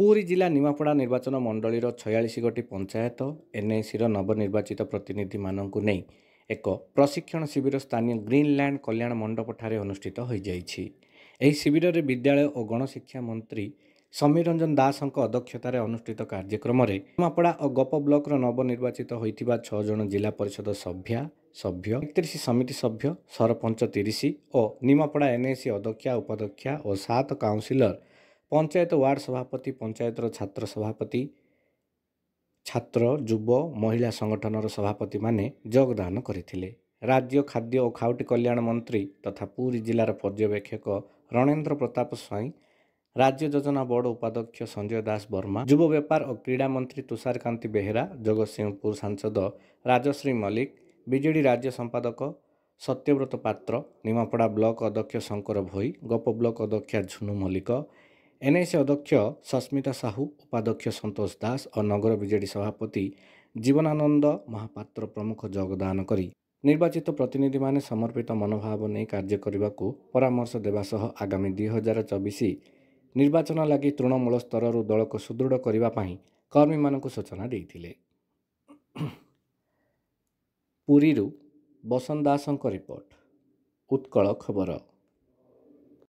ପୁରୀ ଜିଲ୍ଲା ନିମାପଡ଼ା ନିର୍ବାଚନ ମଣ୍ଡଳୀର ଛୟାଳିଶ ଗୋଟି ପଞ୍ଚାୟତ ଏନ୍ଏସିର ନବନିର୍ବାଚିତ ପ୍ରତିନିଧିମାନଙ୍କୁ ନେଇ ଏକ ପ୍ରଶିକ୍ଷଣ ଶିବିର ସ୍ଥାନୀୟ ଗ୍ରୀନଲ୍ୟାଣ୍ଡ କଲ୍ୟାଣ ମଣ୍ଡପଠାରେ ଅନୁଷ୍ଠିତ ହୋଇଯାଇଛି ଏହି ଶିବିରରେ ବିଦ୍ୟାଳୟ ଓ ଗଣଶିକ୍ଷା ମନ୍ତ୍ରୀ ସମୀର ରଞ୍ଜନ ଦାସଙ୍କ ଅଧ୍ୟକ୍ଷତାରେ ଅନୁଷ୍ଠିତ କାର୍ଯ୍ୟକ୍ରମରେ ନିମାପଡ଼ା ଓ ଗପ ବ୍ଲକର ନବନିର୍ବାଚିତ ହୋଇଥିବା ଛଅ ଜଣ ଜିଲ୍ଲା ପରିଷଦ ସଭ୍ୟା ସଭ୍ୟ ଏକତିରିଶ ସମିତି ସଭ୍ୟ ସରପଞ୍ଚ ତିରିଶ ଓ ନିମାପଡ଼ା ଏନ୍ଏସି ଅଧ୍ୟକ୍ଷା ଉପାଧ୍ୟକ୍ଷା ଓ ସାତ କାଉନ୍ସିଲର ପଞ୍ଚାୟତ ୱାର୍ଡ଼ ସଭାପତି ପଞ୍ଚାୟତର ଛାତ୍ର ସଭାପତି ଛାତ୍ର ଯୁବ ମହିଳା ସଂଗଠନର ସଭାପତିମାନେ ଯୋଗଦାନ କରିଥିଲେ ରାଜ୍ୟ ଖାଦ୍ୟ ଓ ଖାଉଟି କଲ୍ୟାଣ ମନ୍ତ୍ରୀ ତଥା ପୁରୀ ଜିଲ୍ଲାର ପର୍ଯ୍ୟବେକ୍ଷକ ରଣେନ୍ଦ୍ର ପ୍ରତାପ ସ୍ୱାଇଁ ରାଜ୍ୟ ଯୋଜନା ବୋର୍ଡ଼ ଉପାଧ୍ୟକ୍ଷ ସଞ୍ଜୟ ଦାସ ବର୍ମା ଯୁବ ବେପାର ଓ କ୍ରୀଡ଼ା ମନ୍ତ୍ରୀ ତୁଷାରକାନ୍ତି ବେହେରା ଜଗତସିଂହପୁର ସାଂସଦ ରାଜଶ୍ରୀ ମଲ୍ଲିକ ବିଜେଡ଼ି ରାଜ୍ୟ ସମ୍ପାଦକ ସତ୍ୟବ୍ରତ ପାତ୍ର ନିମାପଡ଼ା ବ୍ଲକ ଅଧ୍ୟକ୍ଷ ଶଙ୍କର ଭୋଇ ଗୋପ ବ୍ଲକ ଅଧ୍ୟକ୍ଷା ଝୁନୁ ମଲ୍ଲିକ ଏନ୍ଆଇସି ଅଧ୍ୟକ୍ଷ ସସ୍ମିତା ସାହୁ ଉପାଧ୍ୟକ୍ଷ ସନ୍ତୋଷ ଦାସ ଓ ନଗର ବିଜେଡ଼ି ସଭାପତି ଜୀବନାନନ୍ଦ ମହାପାତ୍ର ପ୍ରମୁଖ ଯୋଗଦାନ କରି ନିର୍ବାଚିତ ପ୍ରତିନିଧିମାନେ ସମର୍ପିତ ମନୋଭାବ ନେଇ କାର୍ଯ୍ୟ କରିବାକୁ ପରାମର୍ଶ ଦେବା ସହ ଆଗାମୀ ଦୁଇ ହଜାର ଚବିଶ ନିର୍ବାଚନ ଲାଗି ତୃଣମୂଳ ସ୍ତରରୁ ଦଳକୁ ସୁଦୃଢ଼ କରିବା ପାଇଁ କର୍ମୀମାନଙ୍କୁ ସୂଚନା ଦେଇଥିଲେ ପୁରୀରୁ ବସନ୍ତ ଦାସଙ୍କ ରିପୋର୍ଟ ଉତ୍କଳ ଖବର